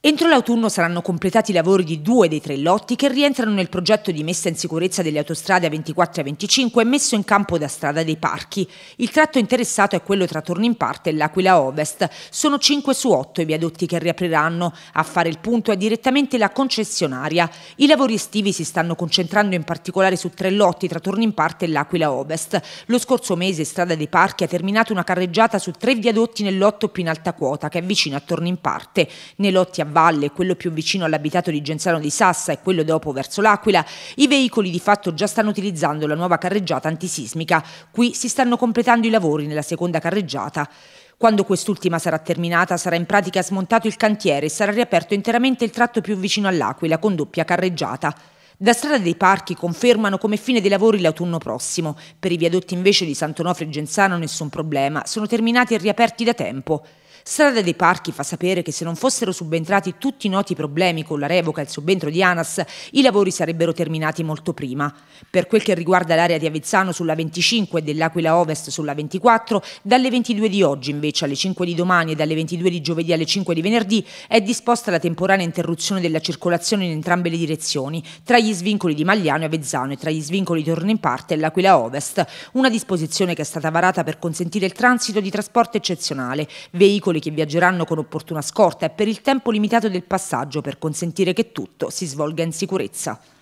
Entro l'autunno saranno completati i lavori di due dei tre lotti che rientrano nel progetto di messa in sicurezza delle autostrade A24 e A25 messo in campo da Strada dei Parchi. Il tratto interessato è quello tra in Parte e L'Aquila Ovest. Sono 5 su 8 i viadotti che riapriranno. A fare il punto è direttamente la concessionaria. I lavori estivi si stanno concentrando in particolare su tre lotti tra in Parte e L'Aquila Ovest. Lo scorso mese Strada dei Parchi ha terminato una carreggiata su tre viadotti nel lotto più in alta quota che è vicino a in Parte. Nei lotti a valle, quello più vicino all'abitato di Genzano di Sassa e quello dopo verso l'Aquila, i veicoli di fatto già stanno utilizzando la nuova carreggiata antisismica. Qui si stanno completando i lavori nella seconda carreggiata. Quando quest'ultima sarà terminata sarà in pratica smontato il cantiere e sarà riaperto interamente il tratto più vicino all'Aquila con doppia carreggiata. Da Strada dei Parchi confermano come fine dei lavori l'autunno prossimo. Per i viadotti invece di Santonofre e Genzano nessun problema, sono terminati e riaperti da tempo. Strada dei Parchi fa sapere che se non fossero subentrati tutti i noti problemi con la revoca e il subentro di ANAS, i lavori sarebbero terminati molto prima. Per quel che riguarda l'area di Avezzano sulla 25 e dell'Aquila Ovest sulla 24, dalle 22 di oggi invece alle 5 di domani e dalle 22 di giovedì alle 5 di venerdì è disposta la temporanea interruzione della circolazione in entrambe le direzioni, tra gli svincoli di Magliano e Avezzano e tra gli svincoli di parte e l'Aquila Ovest, una disposizione che è stata varata per consentire il transito di trasporto eccezionale, veicoli veicoli che viaggeranno con opportuna scorta e per il tempo limitato del passaggio per consentire che tutto si svolga in sicurezza.